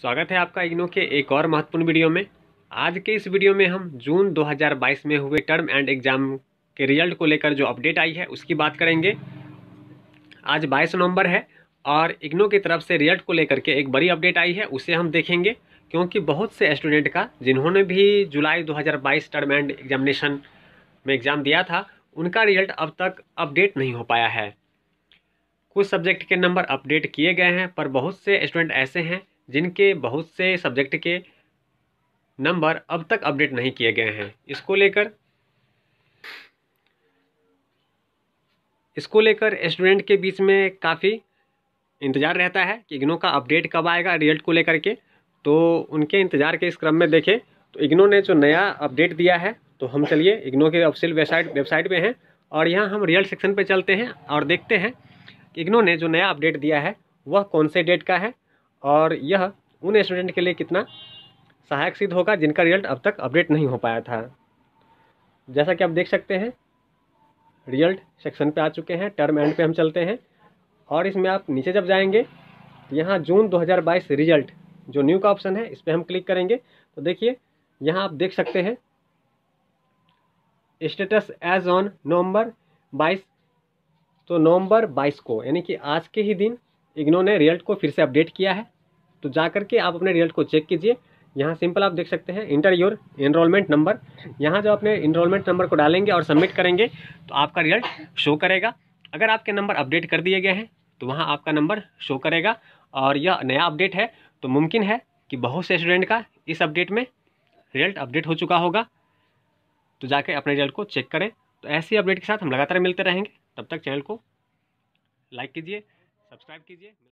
स्वागत है आपका इग्नो के एक और महत्वपूर्ण वीडियो में आज के इस वीडियो में हम जून 2022 में हुए टर्म एंड एग्जाम के रिजल्ट को लेकर जो अपडेट आई है उसकी बात करेंगे आज 22 नवंबर है और इग्नो की तरफ से रिजल्ट को लेकर के एक बड़ी अपडेट आई है उसे हम देखेंगे क्योंकि बहुत से स्टूडेंट का जिन्होंने भी जुलाई दो टर्म एंड एग्जामिनेशन में एग्ज़ाम दिया था उनका रिजल्ट अब तक अपडेट नहीं हो पाया है कुछ सब्जेक्ट के नंबर अपडेट किए गए हैं पर बहुत से स्टूडेंट ऐसे हैं जिनके बहुत से सब्जेक्ट के नंबर अब तक अपडेट नहीं किए गए हैं इसको लेकर इसको लेकर स्टूडेंट के बीच में काफ़ी इंतज़ार रहता है कि इग्नो का अपडेट कब आएगा रिजल्ट को लेकर के तो उनके इंतज़ार के इस क्रम में देखें तो इग्नो ने जो नया अपडेट दिया है तो हम चलिए इग्नो के ऑफिशियल वेबसाइट वेबसाइट पे हैं और यहाँ हम रियल सेक्शन पे चलते हैं और देखते हैं कि इग्नो ने जो नया अपडेट दिया है वह कौन से डेट का है और यह उन स्टूडेंट के लिए कितना सहायक सिद्ध होगा जिनका रिजल्ट अब तक अपडेट नहीं हो पाया था जैसा कि आप देख सकते हैं रिजल्ट सेक्शन पे आ चुके हैं टर्म एंड पे हम चलते हैं और इसमें आप नीचे जब जाएंगे तो यहाँ जून 2022 रिजल्ट जो न्यू का ऑप्शन है इस पर हम क्लिक करेंगे तो देखिए यहाँ आप देख सकते हैं स्टेटस एज ऑन नवंबर 22 तो नवंबर 22 को यानी कि आज के ही दिन इग्नो ने रिजल्ट को फिर से अपडेट किया है तो जा करके आप अपने रिजल्ट को चेक कीजिए यहाँ सिंपल आप देख सकते हैं इंटर योर इनरोलमेंट नंबर यहाँ जब अपने इनरोलमेंट नंबर को डालेंगे और सबमिट करेंगे तो आपका रिजल्ट शो करेगा अगर आपके नंबर अपडेट कर दिए गए हैं तो वहाँ आपका नंबर शो करेगा और यह नया अपडेट है तो मुमकिन है कि बहुत से स्टूडेंट का इस अपडेट में रिजल्ट अपडेट हो चुका होगा तो जाके अपने रिजल्ट को चेक करें तो ही अपडेट के साथ हम लगातार मिलते रहेंगे तब तक चैनल को लाइक कीजिए सब्सक्राइब कीजिए